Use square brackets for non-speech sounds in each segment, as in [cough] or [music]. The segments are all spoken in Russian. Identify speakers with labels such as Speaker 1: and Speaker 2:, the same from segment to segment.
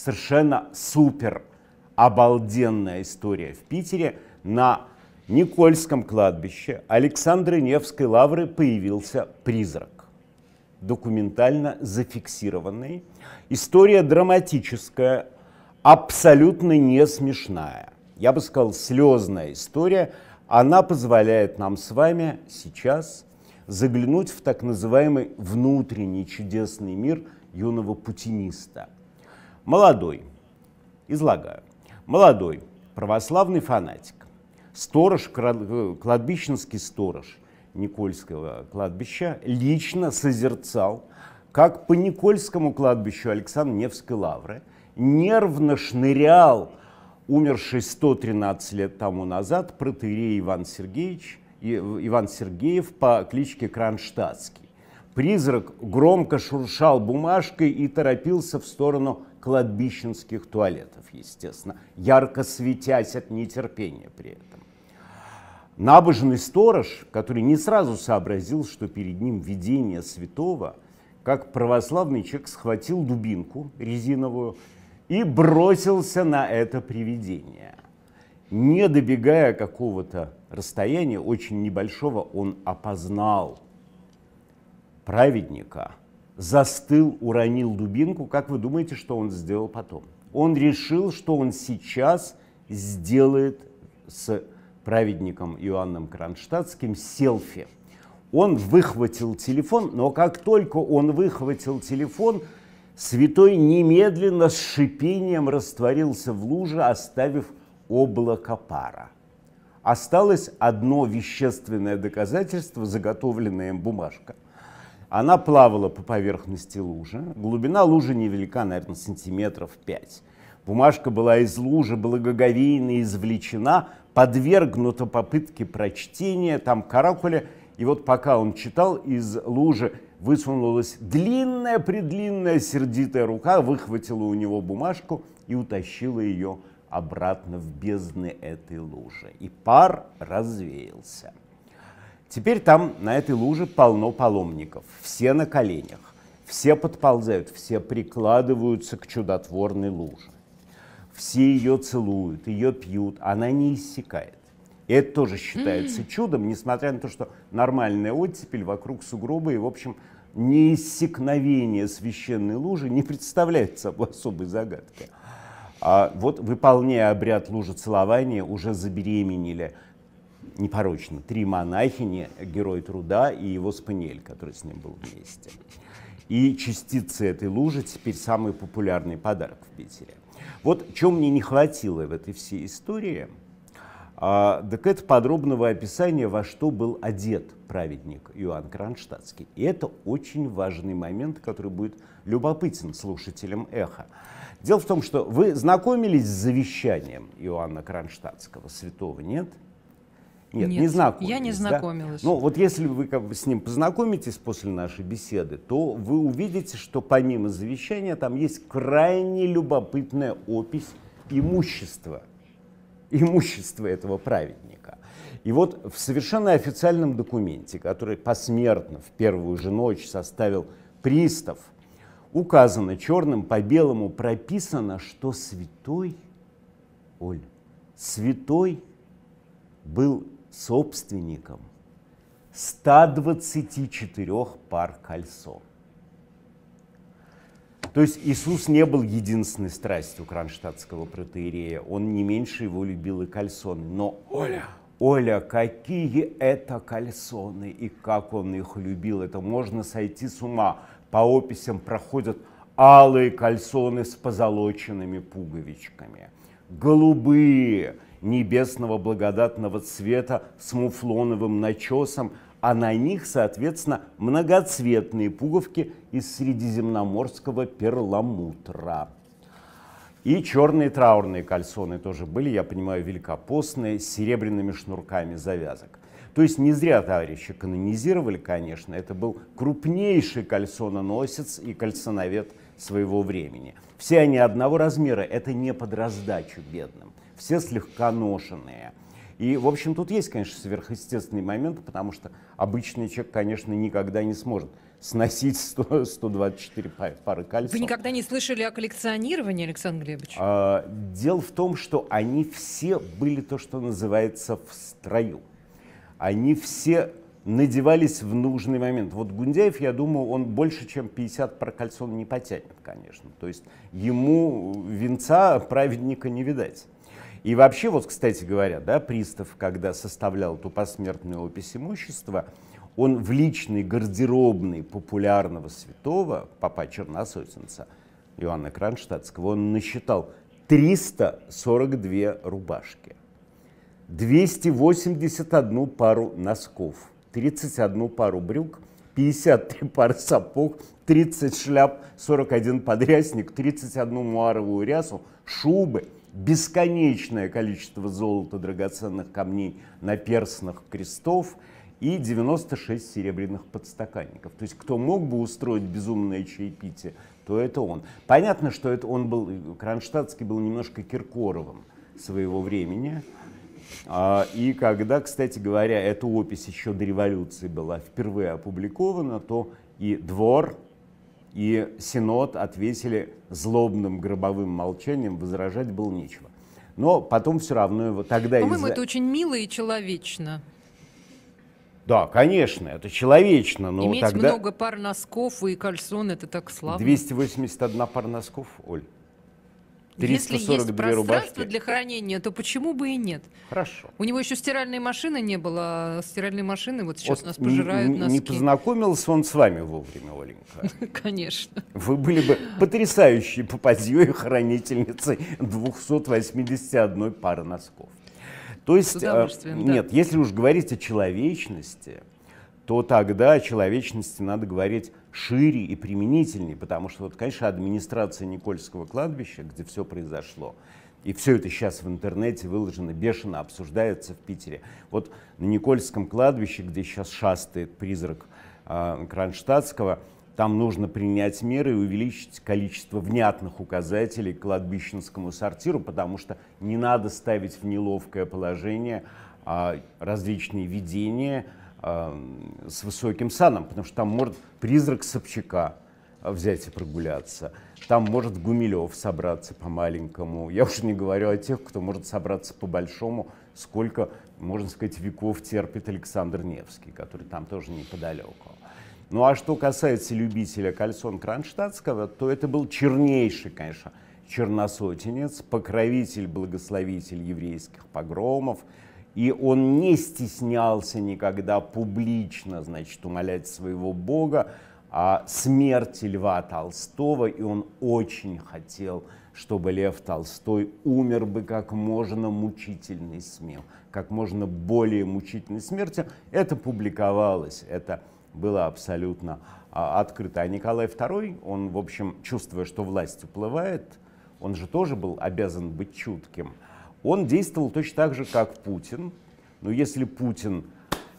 Speaker 1: совершенно супер обалденная история в Питере. На Никольском кладбище Александры Невской лавры появился призрак, документально зафиксированный. История драматическая, абсолютно не смешная. Я бы сказал, слезная история. Она позволяет нам с вами сейчас заглянуть в так называемый внутренний чудесный мир юного путиниста – Молодой, излагаю, молодой православный фанатик, сторож, э, кладбищенский сторож Никольского кладбища, лично созерцал, как по Никольскому кладбищу Александр Невской лавры нервно шнырял умерший 113 лет тому назад протеерей Иван Сергеевич, э, Иван Сергеев по кличке Кронштадтский. Призрак громко шуршал бумажкой и торопился в сторону кладбищенских туалетов, естественно, ярко светясь от нетерпения при этом. Набожный сторож, который не сразу сообразил, что перед ним видение святого, как православный человек схватил дубинку резиновую и бросился на это привидение. Не добегая какого-то расстояния, очень небольшого, он опознал праведника – застыл, уронил дубинку, как вы думаете, что он сделал потом? Он решил, что он сейчас сделает с праведником Иоанном Кронштадтским селфи. Он выхватил телефон, но как только он выхватил телефон, святой немедленно с шипением растворился в луже, оставив облако пара. Осталось одно вещественное доказательство, заготовленная им бумажка – она плавала по поверхности лужи. Глубина лужи невелика, наверное, сантиметров пять. Бумажка была из лужи, благоговейно извлечена, подвергнута попытке прочтения, там каракуля. И вот пока он читал, из лужи высунулась длинная-предлинная сердитая рука, выхватила у него бумажку и утащила ее обратно в бездны этой лужи. И пар развеялся. Теперь там на этой луже полно паломников, все на коленях, все подползают, все прикладываются к чудотворной луже. Все ее целуют, ее пьют, она не иссякает. И это тоже считается чудом, несмотря на то, что нормальная оттепель вокруг сугроба и, в общем, неиссякновение священной лужи не представляет собой особой загадки. А вот, выполняя обряд лужецелования, уже забеременели – непорочно, три монахини, герой труда и его спаниель, который с ним был вместе. И частицы этой лужи теперь самый популярный подарок в Питере. Вот чем мне не хватило в этой всей истории, а, так это подробного описания, во что был одет праведник Иоанн Кронштадтский. И это очень важный момент, который будет любопытен слушателям «Эхо». Дело в том, что вы знакомились с завещанием Иоанна Кронштадтского, святого нет – нет, Нет, не знакомились. Я не знакомилась. Да? Ну, вот если вы с ним познакомитесь после нашей беседы, то вы увидите, что помимо завещания там есть крайне любопытная опись имущества. имущества этого праведника. И вот в совершенно официальном документе, который посмертно в первую же ночь составил пристав, указано черным по белому, прописано, что святой, Оль, святой был собственником 124 пар кольцо. То есть Иисус не был единственной страстью кронштадтского протеерея. Он не меньше его любил и кальсоны. Но, Оля, Оля, какие это кальсоны и как он их любил. Это можно сойти с ума. По описям проходят алые кальсоны с позолоченными пуговичками – голубые, небесного благодатного цвета с муфлоновым начесом, а на них, соответственно, многоцветные пуговки из средиземноморского перламутра. И черные траурные кальсоны тоже были, я понимаю, великопостные, с серебряными шнурками завязок. То есть не зря товарищи канонизировали, конечно, это был крупнейший кальсононосец и кальсоновед – своего времени. Все они одного размера, это не под раздачу бедным. Все слегка ношенные. И, в общем, тут есть, конечно, сверхъестественный момент, потому что обычный человек, конечно, никогда не сможет сносить 100, 124 пары кальций. Вы никогда не слышали о коллекционировании, Александр Глебович? А, дело в том, что они все были то, что называется в строю. Они все надевались в нужный момент. Вот Гундяев, я думаю, он больше, чем 50 прокольцон не потянет, конечно. То есть ему венца праведника не видать. И вообще, вот, кстати говоря, да, пристав, когда составлял ту посмертную опись имущества, он в личной гардеробной популярного святого, папа Черносотенца, Иоанна Кронштадтского, он насчитал 342 рубашки, 281 пару носков – 31 пару брюк, 53 [laughs] пары сапог, 30 шляп, 41 подрясник, 31 муаровую рясу, шубы, бесконечное количество золота, драгоценных камней на перстных крестов и 96 серебряных подстаканников. То есть кто мог бы устроить безумное чаепитие, то это он. Понятно, что это он был, э, Кронштадтский был немножко Киркоровым своего времени, а, и когда, кстати говоря, эта опись еще до революции была впервые опубликована, то и двор, и Синод ответили злобным гробовым молчанием, возражать было нечего. Но потом все равно его тогда... По-моему, это очень мило и человечно. Да, конечно, это человечно, но Иметь тогда... много пар носков и кальсон, это так славно. 281 пар носков, Оль. Если есть пространство рубашки. для хранения, то почему бы и нет? Хорошо. У него еще стиральной машины не было, а стиральной машины вот сейчас вот нас пожирают носки. Не познакомился он с вами вовремя, Оленька. [laughs] Конечно. Вы были бы потрясающей попадьей хранительницей 281 пары носков. То есть, э, нет, если уж говорить о человечности, то тогда о человечности надо говорить шире и применительнее, потому что, вот, конечно, администрация Никольского кладбища, где все произошло, и все это сейчас в интернете выложено, бешено обсуждается в Питере. Вот на Никольском кладбище, где сейчас шастает призрак э, Кронштадтского, там нужно принять меры и увеличить количество внятных указателей к кладбищенскому сортиру, потому что не надо ставить в неловкое положение а, различные видения, Эм, с высоким саном, потому что там может призрак Собчака э, взять и прогуляться. Там может Гумилев собраться по-маленькому. Я уже не говорю о тех, кто может собраться по-большому, сколько, можно сказать, веков терпит Александр Невский, который там тоже неподалеку. Ну а что касается любителя кальсон Кронштадтского, то это был чернейший, конечно, черносотенец, покровитель, благословитель еврейских погромов, и он не стеснялся никогда публично, значит, умолять своего бога о смерти Льва Толстого, и он очень хотел, чтобы Лев Толстой умер бы как можно мучительной смертью, как можно более мучительной смертью. Это публиковалось, это было абсолютно а, открыто. А Николай II, он, в общем, чувствуя, что власть уплывает, он же тоже был обязан быть чутким – он действовал точно так же, как Путин. Но если Путин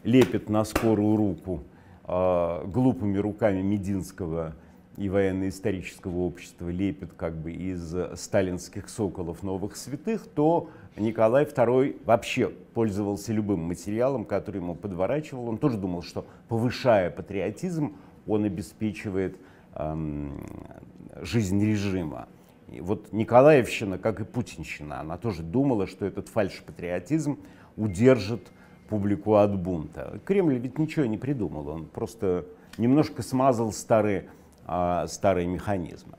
Speaker 1: лепит на скорую руку э, глупыми руками Мединского и военно-исторического общества лепит как бы из сталинских соколов новых святых, то Николай II вообще пользовался любым материалом, который ему подворачивал. Он тоже думал, что повышая патриотизм, он обеспечивает эм, жизнь режима. И вот Николаевщина, как и Путинщина, она тоже думала, что этот фальшпатриотизм удержит публику от бунта. Кремль ведь ничего не придумал, он просто немножко смазал старые, а, старые механизмы.